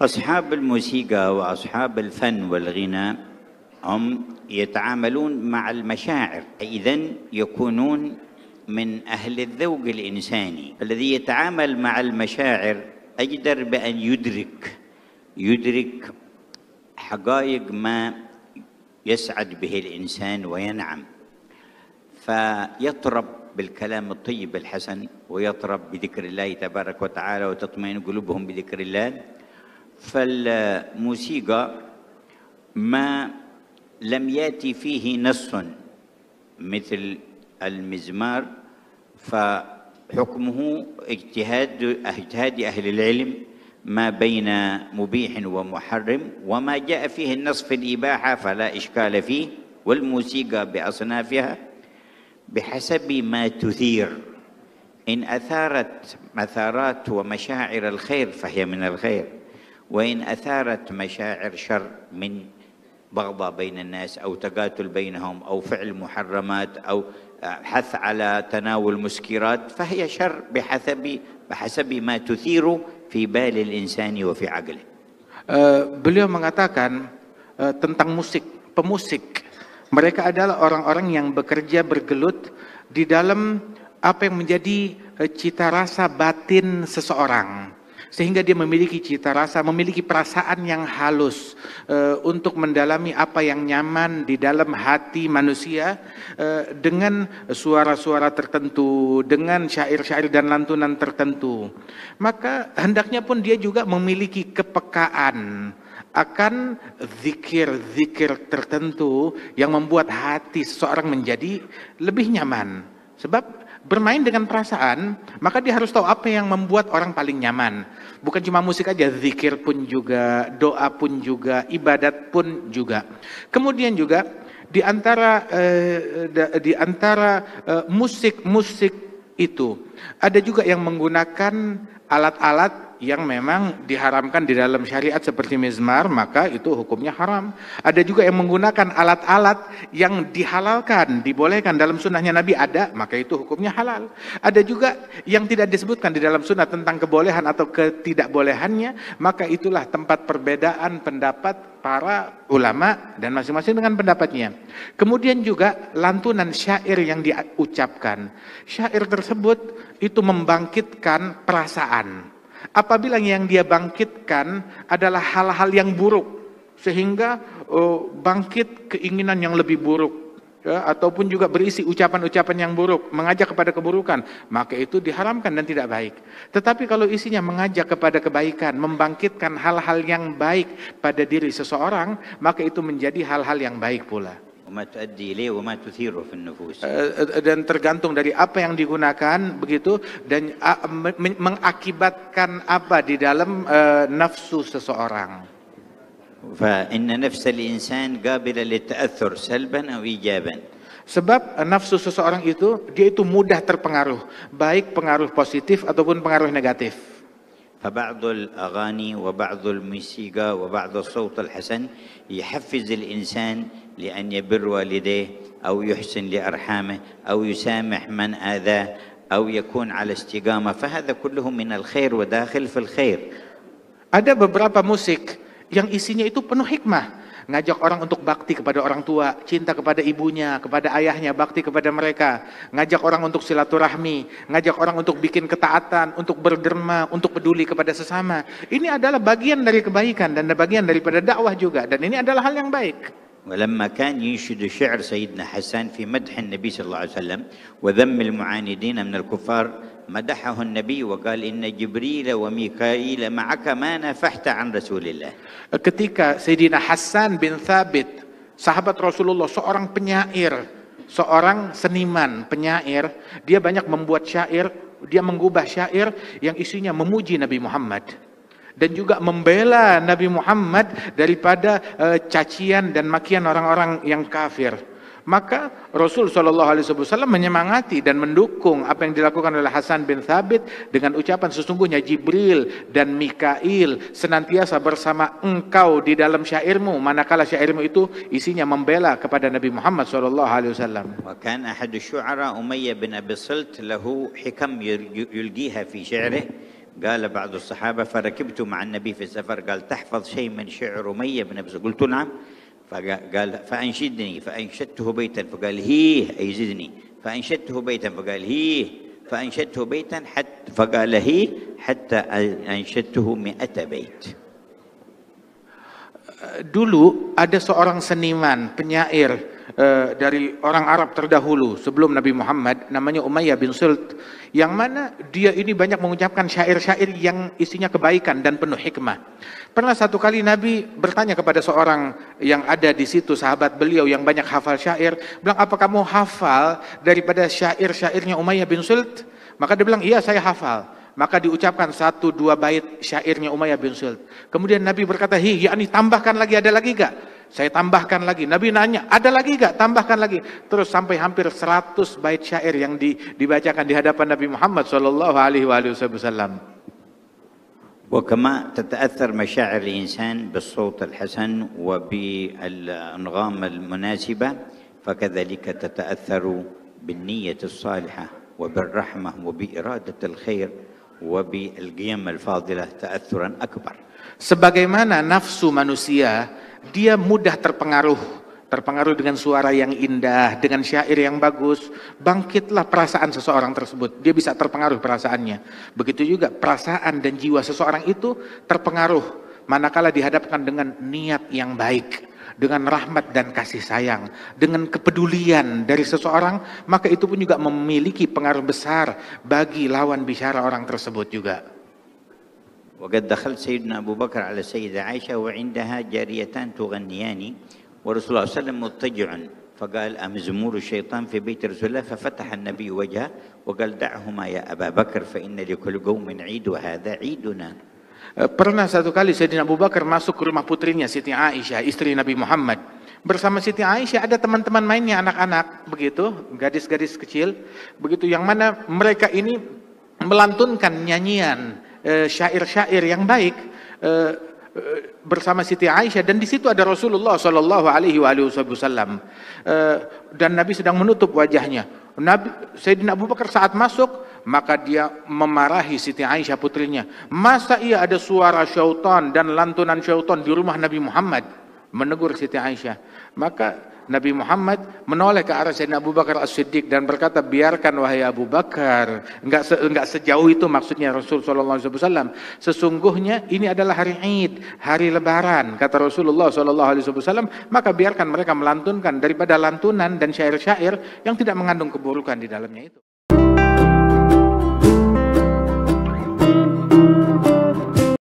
أصحاب الموسيقى وأصحاب الفن والغناء هم يتعاملون مع المشاعر إذا يكونون من أهل الذوق الإنساني الذي يتعامل مع المشاعر أجدر بأن يدرك يدرك حقائق ما يسعد به الإنسان وينعم فيطرب بالكلام الطيب الحسن ويطرب بذكر الله تبارك وتعالى وتطمئن قلوبهم بذكر الله فالموسيقى ما لم ياتي فيه نص مثل المزمار فحكمه اجتهاد اجتهاد اهل العلم ما بين مبيح ومحرم وما جاء فيه النص في الاباحه فلا اشكال فيه والموسيقى باصنافها بحسب ما تثير ان اثارت مثارات ومشاعر الخير فهي من الخير وإن أثارت مشاعر شر من بغضة بين الناس أو تقاتل بينهم أو فعل محرمات أو حث على تناول مسكرات فهي شر بحسب بحسب ما تثير في بال الإنسان وفي عقله. Uh, beliau mengatakan eh، tentang musik, pemusik. Mereka adalah orang-orang yang bekerja bergelut di dalam apa yang menjadi eh, cita rasa batin seseorang. Sehingga dia memiliki cita rasa, memiliki perasaan yang halus e, untuk mendalami apa yang nyaman di dalam hati manusia e, dengan suara-suara tertentu, dengan syair-syair dan lantunan tertentu. Maka hendaknya pun dia juga memiliki kepekaan akan zikir-zikir tertentu yang membuat hati seseorang menjadi lebih nyaman. Sebab bermain dengan perasaan, maka dia harus tahu apa yang membuat orang paling nyaman. Bukan cuma musik aja, zikir pun juga, doa pun juga, ibadat pun juga. Kemudian juga di antara eh, di antara eh, musik-musik eh, itu ada juga yang menggunakan alat-alat yang memang diharamkan di dalam syariat seperti mizmar maka itu hukumnya haram. Ada juga yang menggunakan alat-alat yang dihalalkan, dibolehkan dalam sunnahnya Nabi ada maka itu hukumnya halal. Ada juga yang tidak disebutkan di dalam sunnah tentang kebolehan atau ketidakbolehannya maka itulah tempat perbedaan pendapat para ulama dan masing-masing dengan pendapatnya. Kemudian juga lantunan syair yang diucapkan. Syair tersebut itu membangkitkan perasaan Apabila yang dia bangkitkan adalah hal-hal yang buruk, sehingga oh, bangkit keinginan yang lebih buruk, ya, ataupun juga berisi ucapan-ucapan yang buruk, mengajak kepada keburukan, maka itu diharamkan dan tidak baik. Tetapi kalau isinya mengajak kepada kebaikan, membangkitkan hal-hal yang baik pada diri seseorang, maka itu menjadi hal-hal yang baik pula. Eh, eh, dan tergantung dari apa yang digunakan begitu dan ah, mengakibatkan apa di dalam uh, nafsu seseorang. Sebab nafsu seseorang itu dia itu mudah terpengaruh, baik pengaruh positif ataupun pengaruh negatif. فبعض لأن يبر والديه أو يحسن لأرحامه أو يسامح من آذاه أو يكون على استقامة فهذا كله من الخير وداخل في الخير Ada beberapa musik yang isinya itu penuh hikmah. Ngajak orang untuk bakti kepada orang tua, cinta kepada ibunya, kepada ayahnya, bakti kepada mereka. Ngajak orang untuk silaturahmi, ngajak orang untuk bikin ketaatan, untuk berderma, untuk peduli kepada sesama. Ini adalah bagian dari kebaikan dan bagian daripada dakwah juga. Dan ini adalah hal yang baik. ولما كان ينشد شعر سيدنا حسان في مدح النبي صلى الله عليه وسلم وذم المعاندين من الكفار مدحه النبي وقال إن جبريل وميكائيل معك ما نفحت عن رسول الله ketika سيدنا حسان بن ثابت sahabat Rasulullah seorang penyair seorang seniman penyair dia banyak membuat syair dia mengubah syair yang isinya memuji Nabi Muhammad dan juga membela Nabi Muhammad daripada uh, cacian dan makian orang-orang yang kafir. Maka Rasul Shallallahu Alaihi Wasallam menyemangati dan mendukung apa yang dilakukan oleh Hasan bin Thabit dengan ucapan sesungguhnya Jibril dan Mikail senantiasa bersama engkau di dalam syairmu manakala syairmu itu isinya membela kepada Nabi Muhammad Shallallahu Alaihi Wasallam. Wakan syuara Umayyah bin Abi lahu hikam yulgiha fi syairih قال بعض الصحابة فركبت مع النبي في السفر قال تحفظ شيء من شعر أمية بن أبي قلت نعم فقال فأنشدني فأنشدته بيتا فقال هيه أي زدني فأنشدته بيتا فقال هيه فأنشدته بيتا حتى فقال هيه حتى أنشدته مئة بيت Dulu ada seorang seniman, penyair, Eh, dari orang Arab terdahulu sebelum Nabi Muhammad namanya Umayyah bin Sult yang mana dia ini banyak mengucapkan syair-syair yang isinya kebaikan dan penuh hikmah. Pernah satu kali Nabi bertanya kepada seorang yang ada di situ sahabat beliau yang banyak hafal syair, bilang apa kamu hafal daripada syair-syairnya Umayyah bin Sult? Maka dia bilang iya saya hafal maka diucapkan satu dua bait syairnya Umayyah bin Sult. Kemudian Nabi berkata, "Hi, yakni tambahkan lagi ada lagi gak? Saya tambahkan lagi. Nabi nanya, ada lagi gak? Tambahkan lagi. Terus sampai hampir 100 bait syair yang di, dibacakan di hadapan Nabi Muhammad Shallallahu Alaihi Wasallam. وكما تتأثر مشاعر الإنسان بالصوت الحسن وبالأنغام المناسبة فكذلك تتأثر بالنية الصالحة وبالرحمة وبإرادة الخير وبالقيم الفاضلة تأثرا أكبر Sebagaimana nafsu manusia dia mudah terpengaruh, terpengaruh dengan suara yang indah, dengan syair yang bagus. Bangkitlah perasaan seseorang tersebut, dia bisa terpengaruh perasaannya. Begitu juga perasaan dan jiwa seseorang itu terpengaruh manakala dihadapkan dengan niat yang baik dengan rahmat dan kasih sayang, dengan kepedulian dari seseorang, maka itu pun juga memiliki pengaruh besar bagi lawan bicara orang tersebut juga. وقد دخلت سيدنا أبو بكر على سيدة عائشة وعندها جاريتان تغنيان ورسول الله صلى الله عليه وسلم مضطجع فقال أمزمور الشيطان في بيت رسول الله ففتح النبي وجهه وقال دعهما يا أبا بكر فإن لكل قوم عيد وهذا عيدنا Pernah satu kali Sayyidina Abu Bakar masuk ke rumah putrinya Siti Aisyah, istri Nabi Muhammad. Bersama Siti Aisyah ada teman-teman mainnya anak-anak begitu, gadis-gadis kecil. Begitu yang mana mereka ini melantunkan nyanyian Eh, syair-syair yang baik eh, eh, bersama Siti Aisyah dan di situ ada Rasulullah Shallallahu Alaihi Wasallam dan Nabi sedang menutup wajahnya. Nabi Sayyidina Abu Bakar saat masuk maka dia memarahi Siti Aisyah putrinya. Masa ia ada suara syaitan dan lantunan syaitan di rumah Nabi Muhammad menegur Siti Aisyah. Maka Nabi Muhammad menoleh ke arah Sayyidina Abu Bakar As-Siddiq dan berkata, biarkan wahai Abu Bakar. Enggak, se enggak sejauh itu maksudnya Rasul Wasallam. Sesungguhnya ini adalah hari Id, hari Lebaran, kata Rasulullah Alaihi Wasallam. Maka biarkan mereka melantunkan daripada lantunan dan syair-syair yang tidak mengandung keburukan di dalamnya itu.